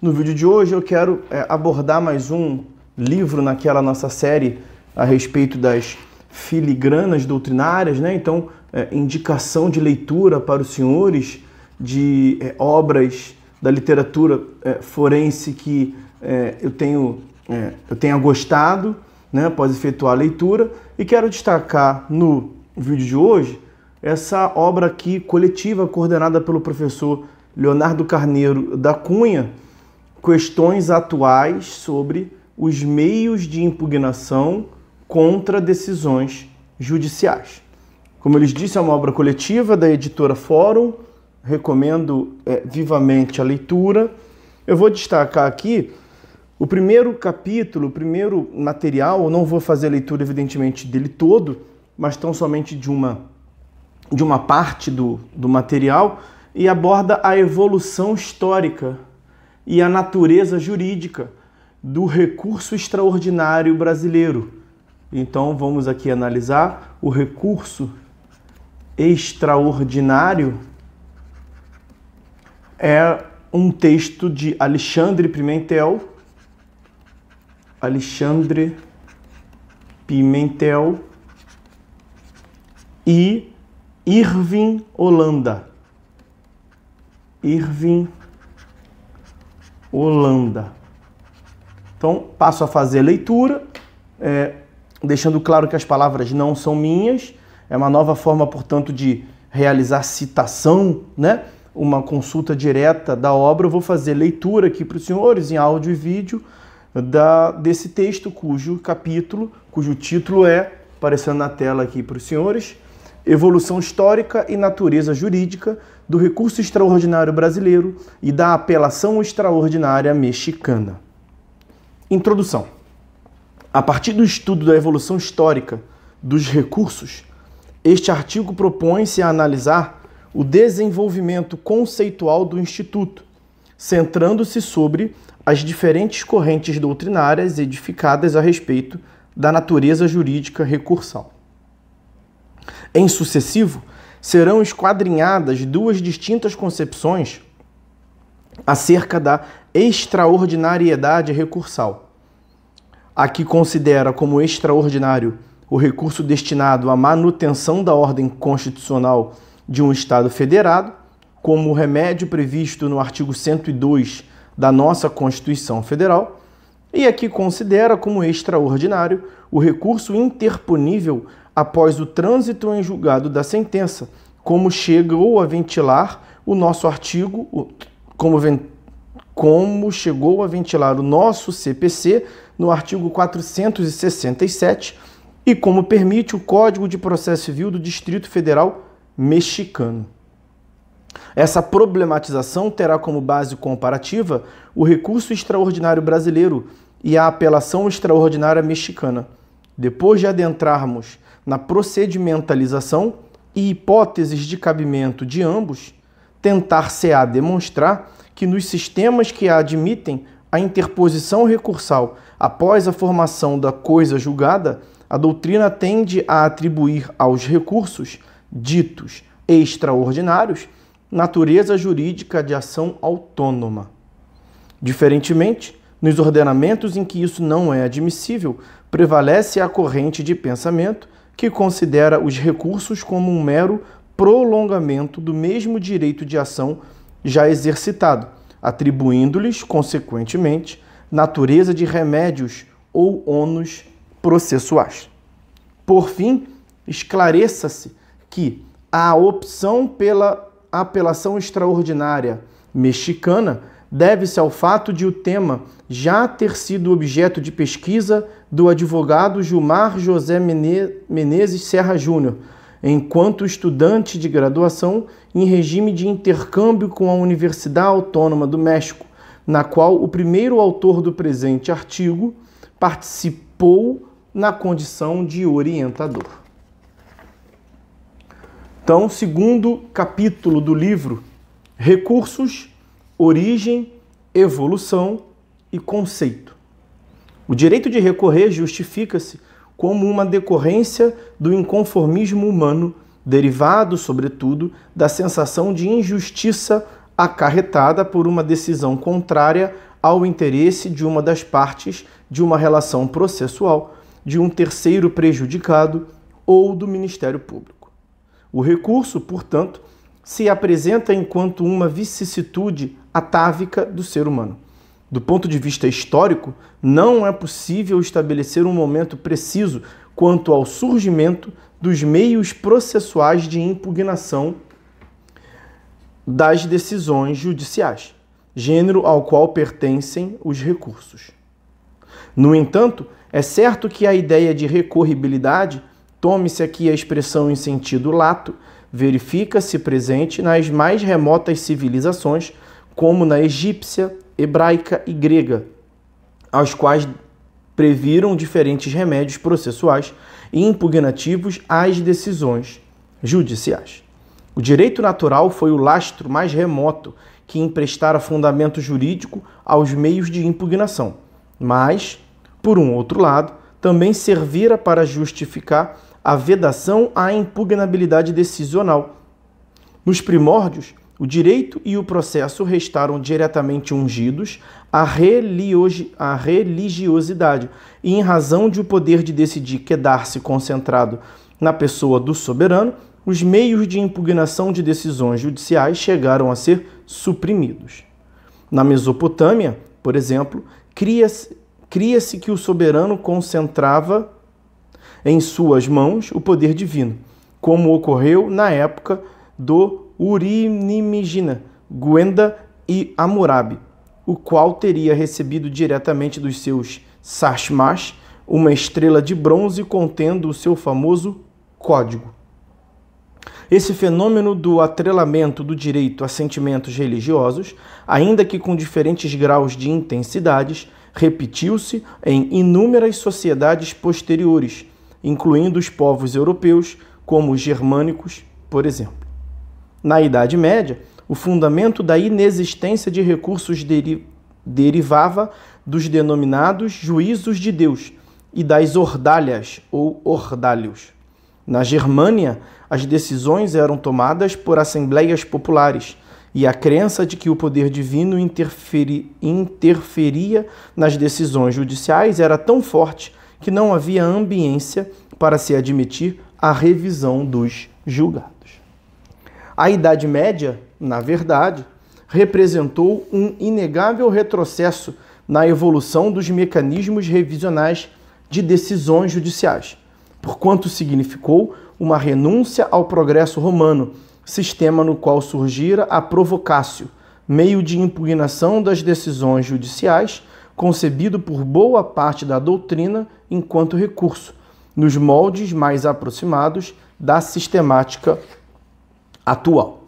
no vídeo de hoje eu quero é, abordar mais um livro naquela nossa série a respeito das filigranas doutrinárias, né? Então, é, indicação de leitura para os senhores de é, obras da literatura forense que eu tenho eu tenha gostado, né? Após efetuar a leitura e quero destacar no vídeo de hoje essa obra aqui coletiva coordenada pelo professor Leonardo Carneiro da Cunha questões atuais sobre os meios de impugnação contra decisões judiciais. Como eles lhes disse, é uma obra coletiva da editora Fórum, recomendo é, vivamente a leitura. Eu vou destacar aqui o primeiro capítulo, o primeiro material, eu não vou fazer a leitura, evidentemente, dele todo, mas tão somente de uma, de uma parte do, do material, e aborda a evolução histórica e a natureza jurídica do recurso extraordinário brasileiro. Então vamos aqui analisar o recurso extraordinário é um texto de Alexandre Pimentel Alexandre Pimentel e Irving Holanda. Irving Holanda. Então, passo a fazer a leitura, é, deixando claro que as palavras não são minhas, é uma nova forma, portanto, de realizar citação, né? uma consulta direta da obra. Eu vou fazer leitura aqui para os senhores em áudio e vídeo da, desse texto, cujo capítulo, cujo título é, aparecendo na tela aqui para os senhores, Evolução Histórica e Natureza Jurídica do recurso extraordinário brasileiro e da apelação extraordinária mexicana. Introdução. A partir do estudo da evolução histórica dos recursos, este artigo propõe-se a analisar o desenvolvimento conceitual do Instituto, centrando-se sobre as diferentes correntes doutrinárias edificadas a respeito da natureza jurídica recursal. Em sucessivo, serão esquadrinhadas duas distintas concepções acerca da extraordinariedade recursal. A que considera como extraordinário o recurso destinado à manutenção da ordem constitucional de um Estado federado, como o remédio previsto no artigo 102 da nossa Constituição Federal, e a que considera como extraordinário o recurso interponível após o trânsito em julgado da sentença, como chegou a ventilar o nosso artigo, como, ven, como chegou a ventilar o nosso CPC no artigo 467 e como permite o Código de Processo Civil do Distrito Federal mexicano. Essa problematização terá como base comparativa o recurso extraordinário brasileiro e a apelação extraordinária mexicana. Depois de adentrarmos na procedimentalização e hipóteses de cabimento de ambos, tentar-se-á demonstrar que nos sistemas que admitem a interposição recursal após a formação da coisa julgada, a doutrina tende a atribuir aos recursos ditos extraordinários natureza jurídica de ação autônoma. Diferentemente, nos ordenamentos em que isso não é admissível, prevalece a corrente de pensamento que considera os recursos como um mero prolongamento do mesmo direito de ação já exercitado, atribuindo-lhes, consequentemente, natureza de remédios ou ônus processuais. Por fim, esclareça-se que a opção pela apelação extraordinária mexicana deve-se ao fato de o tema já ter sido objeto de pesquisa do advogado Gilmar José Menezes Serra Júnior, enquanto estudante de graduação em regime de intercâmbio com a Universidade Autônoma do México, na qual o primeiro autor do presente artigo participou na condição de orientador. Então, segundo capítulo do livro, Recursos, Origem, Evolução e conceito. O direito de recorrer justifica-se como uma decorrência do inconformismo humano, derivado, sobretudo, da sensação de injustiça acarretada por uma decisão contrária ao interesse de uma das partes de uma relação processual, de um terceiro prejudicado ou do Ministério Público. O recurso, portanto, se apresenta enquanto uma vicissitude atávica do ser humano do ponto de vista histórico, não é possível estabelecer um momento preciso quanto ao surgimento dos meios processuais de impugnação das decisões judiciais, gênero ao qual pertencem os recursos. No entanto, é certo que a ideia de recorribilidade, tome-se aqui a expressão em sentido lato, verifica-se presente nas mais remotas civilizações, como na egípcia, hebraica e grega, aos quais previram diferentes remédios processuais e impugnativos às decisões judiciais. O direito natural foi o lastro mais remoto que emprestara fundamento jurídico aos meios de impugnação, mas, por um outro lado, também servira para justificar a vedação à impugnabilidade decisional. Nos primórdios, o direito e o processo restaram diretamente ungidos à, religiosidade, e em razão de o poder de decidir quedar-se concentrado na pessoa do soberano, os meios de impugnação de decisões judiciais chegaram a ser suprimidos. Na Mesopotâmia, por exemplo, cria-se cria que o soberano concentrava em suas mãos o poder divino, como ocorreu na época do Urinimigina, Gwenda e Hammurabi, o qual teria recebido diretamente dos seus Sashmash uma estrela de bronze contendo o seu famoso código. Esse fenômeno do atrelamento do direito a sentimentos religiosos, ainda que com diferentes graus de intensidades, repetiu-se em inúmeras sociedades posteriores, incluindo os povos europeus, como os germânicos, por exemplo. Na Idade Média, o fundamento da inexistência de recursos deri derivava dos denominados juízos de Deus e das ordalhas ou ordalhos. Na Germânia, as decisões eram tomadas por assembleias populares e a crença de que o poder divino interferi interferia nas decisões judiciais era tão forte que não havia ambiência para se admitir a revisão dos julgados. A Idade Média, na verdade, representou um inegável retrocesso na evolução dos mecanismos revisionais de decisões judiciais, porquanto significou uma renúncia ao progresso romano, sistema no qual surgira a provocácio, meio de impugnação das decisões judiciais, concebido por boa parte da doutrina enquanto recurso, nos moldes mais aproximados da sistemática atual.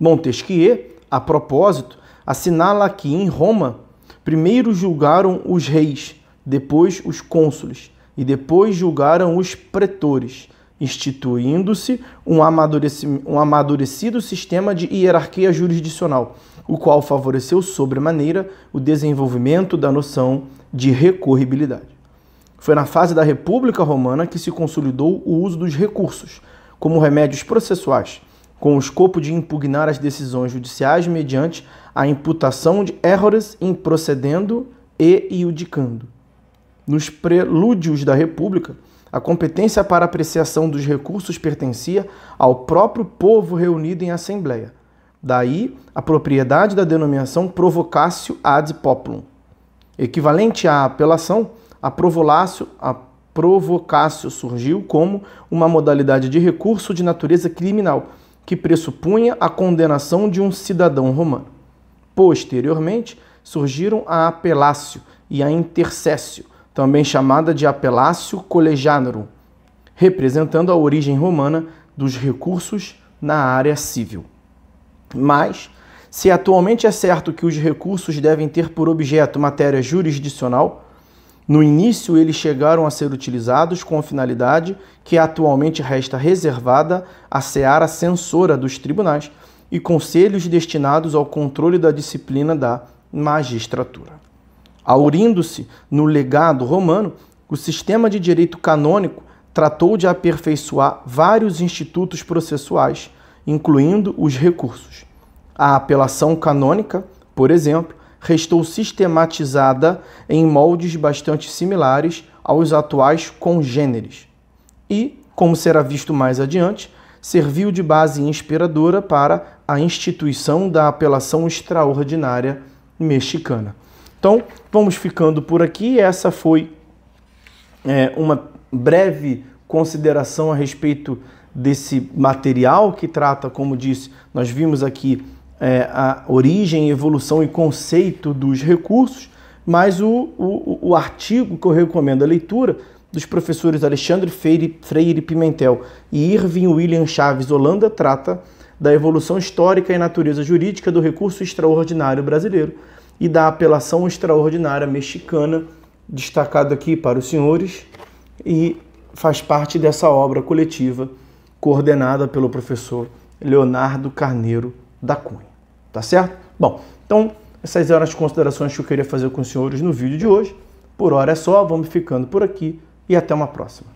Montesquieu, a propósito, assinala que em Roma primeiro julgaram os reis, depois os cônsules e depois julgaram os pretores, instituindo-se um, um amadurecido sistema de hierarquia jurisdicional, o qual favoreceu sobremaneira o desenvolvimento da noção de recorribilidade. Foi na fase da República Romana que se consolidou o uso dos recursos como remédios processuais, com o escopo de impugnar as decisões judiciais mediante a imputação de erros improcedendo e iudicando. Nos prelúdios da República, a competência para apreciação dos recursos pertencia ao próprio povo reunido em assembleia. Daí a propriedade da denominação provocácio ad populum, equivalente à apelação, a provolácio, a provocácio surgiu como uma modalidade de recurso de natureza criminal que pressupunha a condenação de um cidadão romano. Posteriormente, surgiram a apelácio e a intercessio, também chamada de apelácio collegianorum, representando a origem romana dos recursos na área civil. Mas, se atualmente é certo que os recursos devem ter por objeto matéria jurisdicional, no início, eles chegaram a ser utilizados com a finalidade que atualmente resta reservada à seara censora dos tribunais e conselhos destinados ao controle da disciplina da magistratura. Aurindo-se no legado romano, o sistema de direito canônico tratou de aperfeiçoar vários institutos processuais, incluindo os recursos. A apelação canônica, por exemplo, restou sistematizada em moldes bastante similares aos atuais congêneres e, como será visto mais adiante, serviu de base inspiradora para a instituição da apelação extraordinária mexicana. Então, vamos ficando por aqui. Essa foi é, uma breve consideração a respeito desse material que trata, como disse, nós vimos aqui é, a origem, evolução e conceito dos recursos, mas o, o, o artigo que eu recomendo a leitura dos professores Alexandre Freire, Freire Pimentel e Irving William Chaves Holanda trata da evolução histórica e natureza jurídica do recurso extraordinário brasileiro e da apelação extraordinária mexicana, destacado aqui para os senhores, e faz parte dessa obra coletiva coordenada pelo professor Leonardo Carneiro da Cunha. Tá certo? Bom, então essas eram as considerações que eu queria fazer com os senhores no vídeo de hoje. Por hora é só, vamos ficando por aqui e até uma próxima.